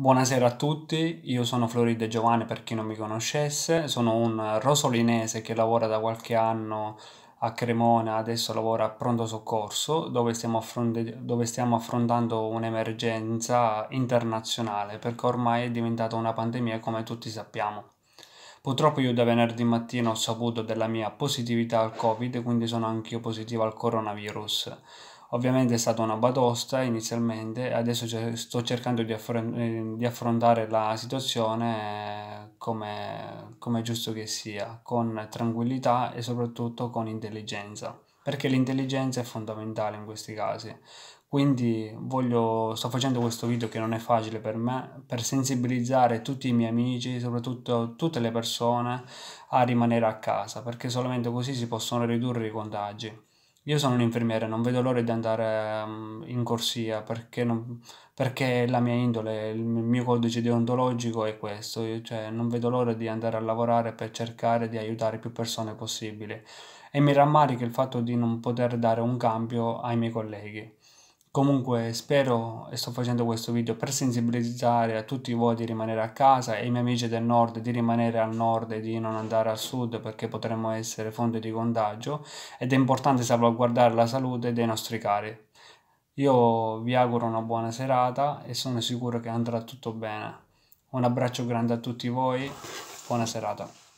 Buonasera a tutti, io sono Floride Giovanni per chi non mi conoscesse, sono un rosolinese che lavora da qualche anno a Cremona, adesso lavora a pronto soccorso dove stiamo, affronte- dove stiamo affrontando un'emergenza internazionale perché ormai è diventata una pandemia come tutti sappiamo. Purtroppo io da venerdì mattina ho saputo della mia positività al Covid, quindi sono anch'io positivo al coronavirus. Ovviamente è stata una batosta inizialmente, adesso sto cercando di, affron- eh, di affrontare la situazione eh, come, come è giusto che sia, con tranquillità e soprattutto con intelligenza, perché l'intelligenza è fondamentale in questi casi. Quindi voglio, sto facendo questo video che non è facile per me, per sensibilizzare tutti i miei amici, soprattutto tutte le persone, a rimanere a casa, perché solamente così si possono ridurre i contagi. Io sono un infermiere, non vedo l'ora di andare mm, in corsia perché, non, perché la mia indole, il mio codice deontologico è questo, io, cioè non vedo l'ora di andare a lavorare per cercare di aiutare più persone possibile e mi rammarica il fatto di non poter dare un cambio ai miei colleghi. Comunque spero e sto facendo questo video per sensibilizzare a tutti voi di rimanere a casa e ai miei amici del nord di rimanere al nord e di non andare al sud perché potremmo essere fonte di contagio ed è importante salvaguardare la salute dei nostri cari. Io vi auguro una buona serata e sono sicuro che andrà tutto bene. Un abbraccio grande a tutti voi, buona serata.